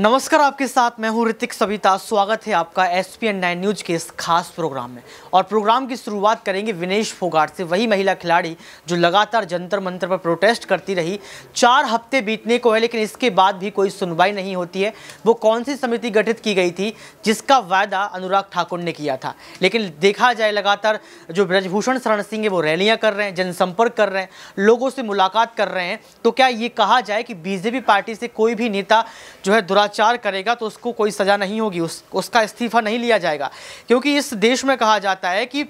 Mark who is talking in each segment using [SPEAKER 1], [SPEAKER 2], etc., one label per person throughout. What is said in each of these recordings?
[SPEAKER 1] नमस्कार आपके साथ मैं हूं ऋतिक सविता स्वागत है आपका S P N nine news के इस खास प्रोग्राम में और प्रोग्राम की शुरुआत करेंगे विनेश फोगाट से वही महिला खिलाड़ी जो लगातार जंतर मंतर पर प्रोटेस्ट करती रही चार हफ्ते बीतने को है लेकिन इसके बाद भी कोई सुनवाई नहीं होती है वो कौन सी समिति गठित की गई थी जिसका वायदा अनुराग ठाकुर ने किया था लेकिन देखा जाए लगातार जो ब्रजभूषण शरण सिंह है वो रैलियाँ कर रहे हैं जनसंपर्क कर रहे हैं लोगों से मुलाकात कर रहे हैं तो क्या ये कहा जाए कि बीजेपी पार्टी से कोई भी नेता जो है दुरा दुराचार करेगा तो उसको कोई सज़ा नहीं होगी उस उसका इस्तीफ़ा नहीं लिया जाएगा क्योंकि इस देश में कहा जाता है कि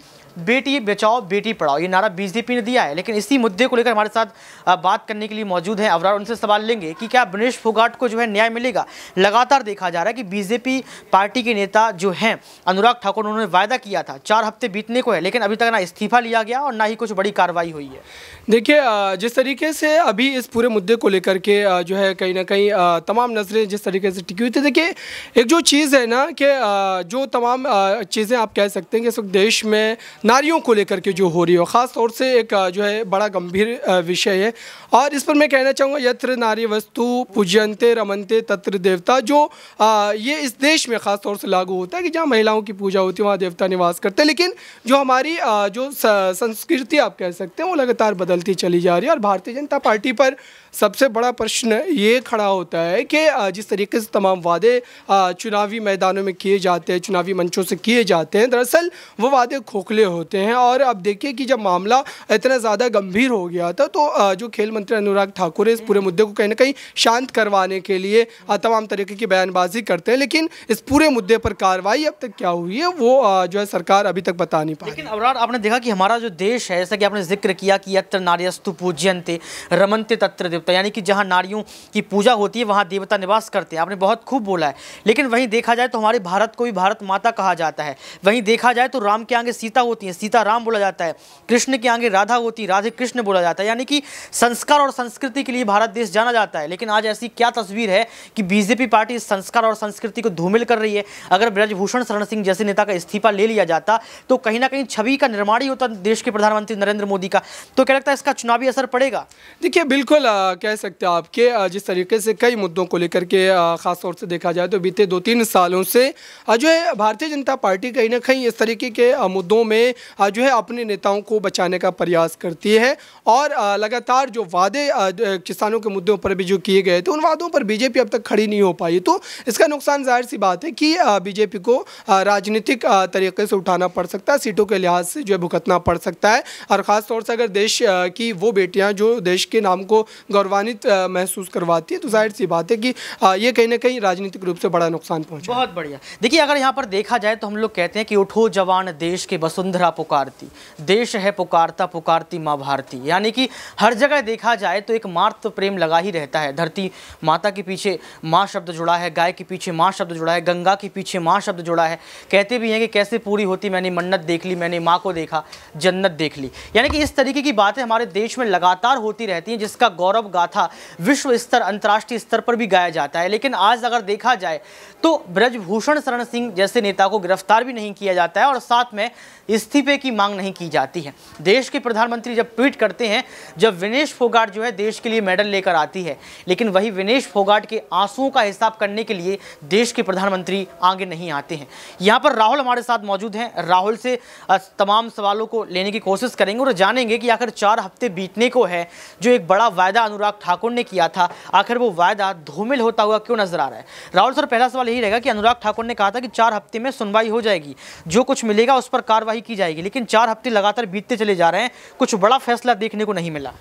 [SPEAKER 1] बेटी बचाओ बेटी पढ़ाओ ये नारा बीजेपी ने दिया है लेकिन इसी मुद्दे को लेकर हमारे साथ बात करने के लिए मौजूद हैं अवरार उनसे सवाल लेंगे कि क्या बनेश फोगाट को जो है न्याय मिलेगा लगातार देखा जा रहा है कि बीजेपी पार्टी के नेता जो हैं अनुराग ठाकुर उन्होंने वायदा किया था चार हफ्ते बीतने को है लेकिन अभी तक ना इस्तीफा लिया गया और ना ही कुछ बड़ी कार्रवाई हुई है
[SPEAKER 2] देखिए जिस तरीके से अभी इस पूरे मुद्दे को लेकर के जो है कहीं ना कहीं तमाम नज़रें जिस तरीके से टिकी हुई थी देखिए एक जो चीज़ है ना कि जो तमाम चीज़ें आप कह सकते हैं कि इस देश में नारियों को लेकर के जो हो रही है ख़ास तौर से एक जो है बड़ा गंभीर विषय है और इस पर मैं कहना चाहूँगा यत्र नारी वस्तु पूजनते रमनते तत्र देवता जो ये इस देश में ख़ास तौर से लागू होता है कि जहाँ महिलाओं की पूजा होती है वहाँ देवता निवास करते हैं लेकिन जो हमारी जो संस्कृति आप कह सकते हैं वो लगातार बदलती चली जा रही है और भारतीय जनता पार्टी पर सबसे बड़ा प्रश्न ये खड़ा होता है कि जिस तरीके से तमाम वादे चुनावी मैदानों में किए जाते हैं चुनावी मंचों से किए जाते हैं दरअसल वो वादे खोखले हो होते हैं और अब देखिए कि जब मामला इतना ज़्यादा गंभीर हो गया था तो जो खेल मंत्री अनुराग ठाकुर है इस पूरे मुद्दे को कहीं ना कहीं शांत करवाने के लिए तमाम तरीके की बयानबाजी करते हैं लेकिन इस पूरे मुद्दे पर कार्रवाई अब तक क्या हुई है वो जो है सरकार अभी तक बता नहीं पाई लेकिन अवरार आपने
[SPEAKER 1] देखा कि हमारा जो देश है जैसा कि आपने जिक्र किया कि यत्र नार्यस्तु पूज्यंते रमनते तत्र देवता यानी कि जहाँ नारियों की पूजा होती है वहाँ देवता निवास करते हैं आपने बहुत खूब बोला है लेकिन वहीं देखा जाए तो हमारे भारत को भी भारत माता कहा जाता है वहीं देखा जाए तो राम के आगे सीता होती हैं सीता राम बोला जाता है कृष्ण के आगे राधा होती है राधे कृष्ण बोला जाता है यानी कि संस्कार और संस्कृति के लिए भारत देश जाना जाता है लेकिन आज ऐसी क्या तस्वीर है कि बीजेपी पार्टी संस्कार और संस्कृति को धूमिल कर रही है अगर ब्रजभूषण शरण सिंह जैसे नेता का इस्तीफा ले लिया जाता तो कहीं ना कहीं छवि का निर्माण ही होता देश के प्रधानमंत्री नरेंद्र मोदी का तो क्या लगता है इसका चुनावी असर पड़ेगा
[SPEAKER 2] देखिए बिल्कुल कह सकते हैं आपके जिस तरीके से कई मुद्दों को लेकर के ख़ासतौर से देखा जाए तो बीते दो तीन सालों से जो है भारतीय जनता पार्टी कहीं ना कहीं इस तरीके के मुद्दों में में जो है अपने नेताओं को बचाने का प्रयास करती है और लगातार जो वादे किसानों के मुद्दों पर भी जो किए गए थे उन वादों पर बीजेपी अब तक खड़ी नहीं हो पाई तो इसका नुकसान जाहिर सी बात है कि बीजेपी को राजनीतिक तरीके से उठाना पड़ सकता है सीटों के लिहाज से जो है भुगतना पड़ सकता है और ख़ासतौर से अगर देश की वो बेटियाँ जो देश के नाम को गौरवान्वित महसूस करवाती है तो जाहिर सी बात है कि ये कहीं ना कहीं राजनीतिक रूप से बड़ा नुकसान पहुँचा बहुत बढ़िया देखिए
[SPEAKER 1] अगर यहाँ पर देखा जाए तो हम लोग कहते हैं कि उठो जवान देश के वसुंधरा आंध्रा पुकारती देश है पुकारता पुकारती माँ भारती यानी कि हर जगह देखा जाए तो एक मार्त तो प्रेम लगा ही रहता है धरती माता के पीछे माँ शब्द जुड़ा है गाय के पीछे माँ शब्द जुड़ा है गंगा के पीछे माँ शब्द जुड़ा है कहते भी हैं कि कैसे पूरी होती मैंने मन्नत देख ली मैंने माँ को देखा जन्नत देख ली यानी कि इस तरीके की बातें हमारे देश में लगातार होती रहती हैं जिसका गौरव गाथा विश्व स्तर अंतर्राष्ट्रीय स्तर पर भी गाया जाता है लेकिन आज अगर देखा जाए तो ब्रजभूषण शरण सिंह जैसे नेता को गिरफ्तार भी नहीं किया जाता है और साथ में इस इस्तीफे की मांग नहीं की जाती है देश के प्रधानमंत्री जब ट्वीट करते हैं जब विनेश फोगाट जो है देश के लिए मेडल लेकर आती है लेकिन वही विनेश फोगाट के आंसुओं का हिसाब करने के लिए देश के प्रधानमंत्री आगे नहीं आते हैं यहाँ पर राहुल हमारे साथ मौजूद हैं राहुल से तमाम सवालों को लेने की कोशिश करेंगे और जानेंगे कि आखिर चार हफ्ते बीतने को है जो एक बड़ा वायदा अनुराग ठाकुर ने किया था आखिर वो वायदा धूमिल होता हुआ क्यों नजर आ रहा है राहुल सर पहला सवाल यही रहेगा कि अनुराग ठाकुर ने कहा था कि चार हफ्ते में सुनवाई हो जाएगी जो कुछ मिलेगा उस पर कार्रवाई की जाएगी लेकिन चार हफ्ते लगातार बीतते चले जा रहे हैं कुछ बड़ा फैसला देखने को नहीं मिला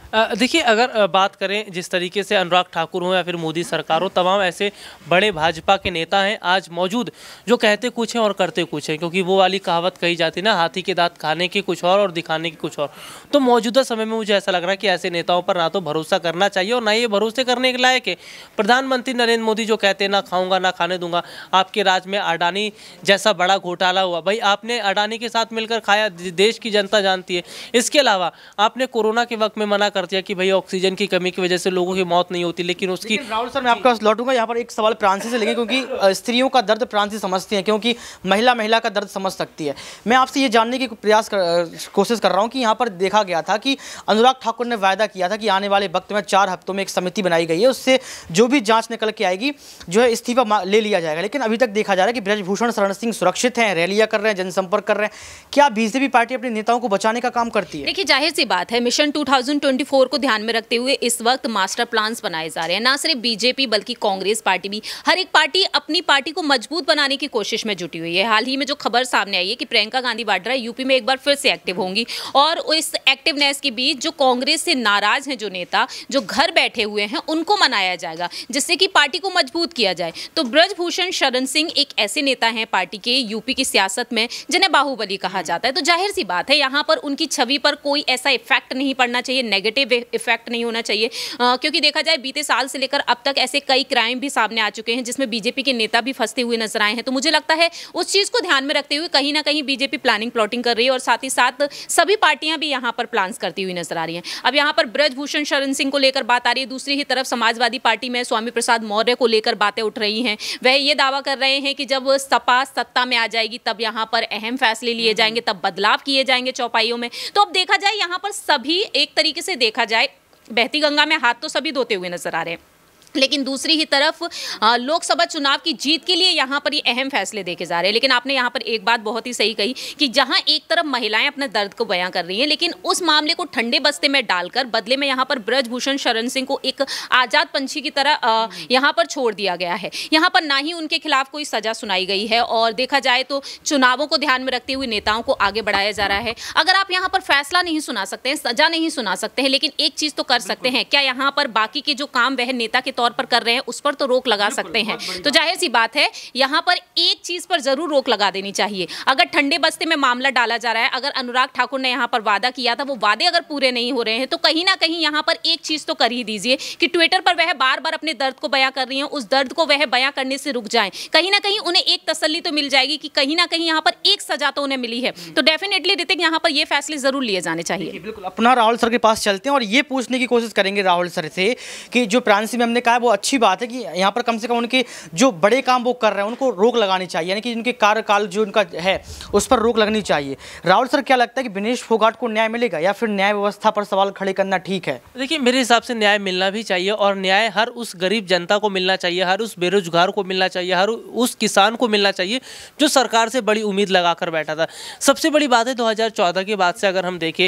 [SPEAKER 3] देखिए अगर बात करें जिस तरीके से अनुराग ठाकुर हो या फिर मोदी सरकार हो तमाम ऐसे बड़े भाजपा के नेता हैं आज मौजूद जो कहते कुछ हैं और करते कुछ हैं क्योंकि वो वाली कहावत कही जाती ना हाथी के दांत खाने के कुछ और और दिखाने के कुछ और तो मौजूदा समय में मुझे ऐसा लग रहा है कि ऐसे नेताओं पर ना तो भरोसा करना चाहिए और ना ये भरोसे करने के लायक है प्रधानमंत्री नरेंद्र मोदी जो कहते हैं ना खाऊंगा ना खाने दूंगा आपके राज्य में अडानी जैसा बड़ा घोटाला हुआ भाई आपने अडानी के साथ मिलकर खाया देश की जनता जानती है इसके अलावा आपने कोरोना के वक्त में मना कर दिया कि भाई ऑक्सीजन की कमी की वजह से लोगों की
[SPEAKER 1] मौत नहीं होती लेकिन उसकी राहुल सर मैं आपका लौटूंगा यहाँ पर एक सवाल प्रांसी से लेंगे क्योंकि स्त्रियों का दर्द प्रांसी समझती हैं क्योंकि महिला महिला का दर्द समझ सकती है मैं आपसे ये जानने की प्रयास कोशिश कर रहा हूँ कि यहाँ पर देखा गया था कि अनुराग ठाकुर ने वायदा किया था कि आने वाले वक्त में चार हफ्तों में एक समिति बनाई गई है उससे जो भी जांच निकल के आएगी जो है इस्तीफा ले लिया जाएगा लेकिन अभी तक देखा जा रहा है कि ब्रजभूषण शरण सिंह सुरक्षित हैं रैलियाँ कर रहे हैं जनसंपर्क कर रहे हैं क्या बीजेपी पार्टी अपने नेताओं को बचाने का काम करती है
[SPEAKER 4] देखिए जाहिर सी बात है मिशन 2024 को ध्यान में रखते हुए इस वक्त मास्टर प्लान बनाए जा रहे हैं ना सिर्फ बीजेपी बल्कि कांग्रेस पार्टी भी हर एक पार्टी अपनी पार्टी को मजबूत बनाने की कोशिश में जुटी हुई है हाल ही में जो खबर सामने आई है कि प्रियंका गांधी वाड्रा यूपी में एक बार फिर से एक्टिव होंगी और इस एक्टिवनेस के बीच जो कांग्रेस से नाराज हैं जो नेता जो घर बैठे हुए हैं उनको मनाया जाएगा जिससे कि पार्टी को मजबूत किया जाए तो ब्रजभूषण शरण सिंह एक ऐसे नेता हैं पार्टी के यूपी की सियासत में जिन्हें बाहुबली कहा जाता है जाता है तो जाहिर सी बात है यहाँ पर उनकी छवि पर कोई ऐसा इफेक्ट नहीं पड़ना चाहिए नेगेटिव इफेक्ट नहीं होना चाहिए आ, क्योंकि देखा जाए बीते साल से लेकर अब तक ऐसे कई क्राइम भी सामने आ चुके हैं जिसमें बीजेपी के नेता भी फंसते हुए नजर आए हैं तो मुझे लगता है उस चीज़ को ध्यान में रखते हुए कहीं ना कहीं बीजेपी प्लानिंग प्लॉटिंग कर रही है और साथ ही साथ सभी पार्टियाँ भी यहाँ पर प्लान्स करती हुई नजर आ रही हैं अब यहाँ पर ब्रजभूषण शरण सिंह को लेकर बात आ रही है दूसरी ही तरफ समाजवादी पार्टी में स्वामी प्रसाद मौर्य को लेकर बातें उठ रही हैं वह ये दावा कर रहे हैं कि जब सपा सत्ता में आ जाएगी तब यहाँ पर अहम फैसले लिए जाएंगे तब बदलाव किए जाएंगे चौपाइयों में तो अब देखा जाए यहाँ पर सभी एक तरीके से देखा जाए बहती गंगा में हाथ तो सभी धोते हुए नजर आ रहे हैं लेकिन दूसरी ही तरफ लोकसभा चुनाव की जीत के लिए यहाँ पर ये अहम फैसले देखे जा रहे हैं लेकिन आपने यहाँ पर एक बात बहुत ही सही कही कि जहाँ एक तरफ महिलाएं अपने दर्द को बयां कर रही हैं लेकिन उस मामले को ठंडे बस्ते में डालकर बदले में यहाँ पर ब्रजभूषण शरण सिंह को एक आज़ाद पंछी की तरह हम्म। यहाँ पर छोड़ दिया गया है यहाँ पर ना ही उनके खिलाफ कोई सजा सुनाई गई है और देखा जाए तो चुनावों को ध्यान में रखते हुए नेताओं को आगे बढ़ाया जा रहा है अगर आप यहाँ पर फैसला नहीं सुना सकते हैं सजा नहीं सुना सकते हैं लेकिन एक चीज़ तो कर सकते हैं क्या यहाँ पर बाकी के जो काम वह नेता के तौर तौर पर कर रहे हैं उस पर तो रोक लगा सकते हैं तो जाहिर सी बात है यहाँ पर एक चीज़ पर ज़रूर रोक लगा देनी चाहिए अगर ठंडे बस्ते में मामला डाला जा रहा है अगर अनुराग ठाकुर ने यहाँ पर वादा किया था वो वादे अगर पूरे नहीं हो रहे हैं तो कहीं ना कहीं यहाँ पर एक चीज़ तो कर ही दीजिए कि ट्विटर पर वह बार बार अपने दर्द को बयां कर रही हैं उस दर्द को वह बयां करने से रुक जाए कहीं ना कहीं उन्हें एक तसली तो मिल जाएगी कि कहीं ना कहीं यहाँ पर एक सजा तो उन्हें मिली है हम्म। तो डेफिनेटली रितिक यहाँ पर ये फैसले जरूर लिए जाने चाहिए बिल्कुल
[SPEAKER 1] अपना राहुल सर के पास चलते हैं और ये पूछने की कोशिश करेंगे राहुल सर से कि जो प्रांसी मैम ने कहा है वो अच्छी बात है कि यहाँ पर कम से कम उनके जो बड़े काम वो कर रहे हैं उनको रोक लगानी चाहिए यानी कि जिनके कार्यकाल जो उनका है उस पर रोक लगनी चाहिए राहुल सर क्या लगता है कि विनेश फोगाट को न्याय मिलेगा या फिर न्याय व्यवस्था पर सवाल खड़े करना ठीक है
[SPEAKER 3] देखिए मेरे हिसाब से न्याय मिलना भी चाहिए और न्याय हर उस गरीब जनता को मिलना चाहिए हर उस बेरोजगार को मिलना चाहिए हर उस किसान को मिलना चाहिए जो सरकार से बड़ी उम्मीद लगा बैठा था सबसे बड़ी बात है 2014 के बाद से अगर हम देखें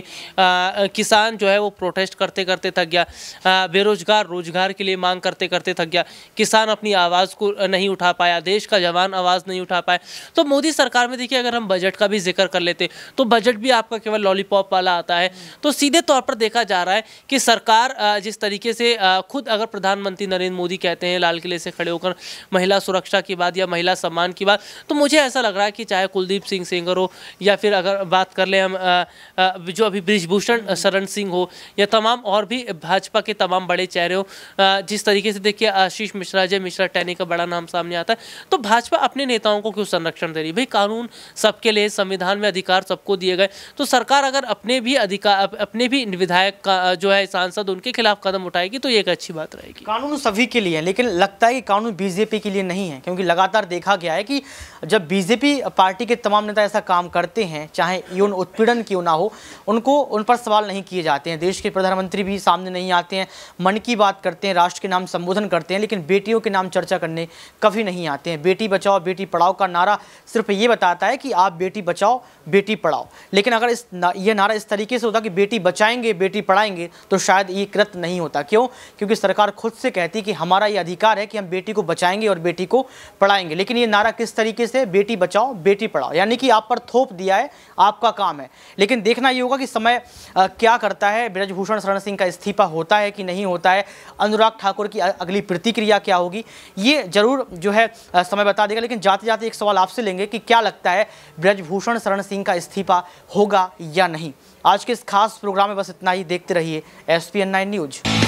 [SPEAKER 3] किसान जो है वो प्रोटेस्ट करते करते थक गया बेरोजगार रोजगार के लिए मांग कर करते करते थक गया किसान अपनी आवाज़ को नहीं उठा पाया देश का जवान आवाज़ नहीं उठा पाया तो मोदी सरकार में देखिए अगर हम बजट का भी जिक्र कर लेते तो बजट भी आपका केवल लॉलीपॉप वाला आता है तो सीधे तौर पर देखा जा रहा है कि सरकार जिस तरीके से खुद अगर प्रधानमंत्री नरेंद्र मोदी कहते हैं लाल किले से खड़े होकर महिला सुरक्षा की बात या महिला सम्मान की बात तो मुझे ऐसा लग रहा है कि चाहे कुलदीप सिंह सेंगर हो या फिर अगर बात कर लें हम जो अभी ब्रिजभूषण शरण सिंह हो या तमाम और भी भाजपा के तमाम बड़े चेहरे हो जिस तरीके तरीके से देखिए आशीष मिश्रा जय मिश्रा टैनी का बड़ा नाम सामने आता है तो भाजपा अपने नेताओं को क्यों संरक्षण दे रही भाई कानून सबके लिए संविधान में अधिकार सबको दिए गए तो सरकार अगर अपने भी अधिकार अपने भी विधायक जो है सांसद उनके खिलाफ कदम उठाएगी तो ये एक अच्छी बात
[SPEAKER 1] रहेगी कानून सभी के लिए लेकिन लगता है कि कानून बीजेपी के लिए नहीं है क्योंकि लगातार देखा गया है कि जब बीजेपी पार्टी के तमाम नेता ऐसा काम करते हैं चाहे यौन उत्पीड़न क्यों ना हो उनको उन पर सवाल नहीं किए जाते हैं देश के प्रधानमंत्री भी सामने नहीं आते हैं मन की बात करते हैं राष्ट्र के नाम संबोधन करते हैं लेकिन बेटियों के नाम चर्चा करने कभी नहीं आते हैं बेटी बचाओ बेटी पढ़ाओ का नारा सिर्फ ये बताता है कि आप बेटी बचाओ बेटी पढ़ाओ लेकिन अगर इस ना, ये नारा इस तरीके से होता कि बेटी बचाएंगे बेटी पढ़ाएंगे तो शायद ये कृत नहीं होता क्यों क्योंकि सरकार खुद से कहती कि हमारा ये अधिकार है कि हम बेटी को बचाएंगे और बेटी को पढ़ाएंगे लेकिन ये नारा किस तरीके से बेटी बचाओ बेटी पढ़ाओ यानी कि आप पर थोप दिया है आपका काम है लेकिन देखना ये होगा कि समय क्या करता है ब्रजभूषण शरण सिंह का इस्तीफा होता है कि नहीं होता है अनुराग ठाकुर की की अगली प्रतिक्रिया क्या होगी ये जरूर जो है समय बता देगा लेकिन जाते जाते एक सवाल आपसे लेंगे कि क्या लगता है ब्रजभूषण शरण सिंह का इस्तीफा होगा या नहीं आज के इस खास प्रोग्राम में बस इतना ही देखते रहिए एस पी न्यूज़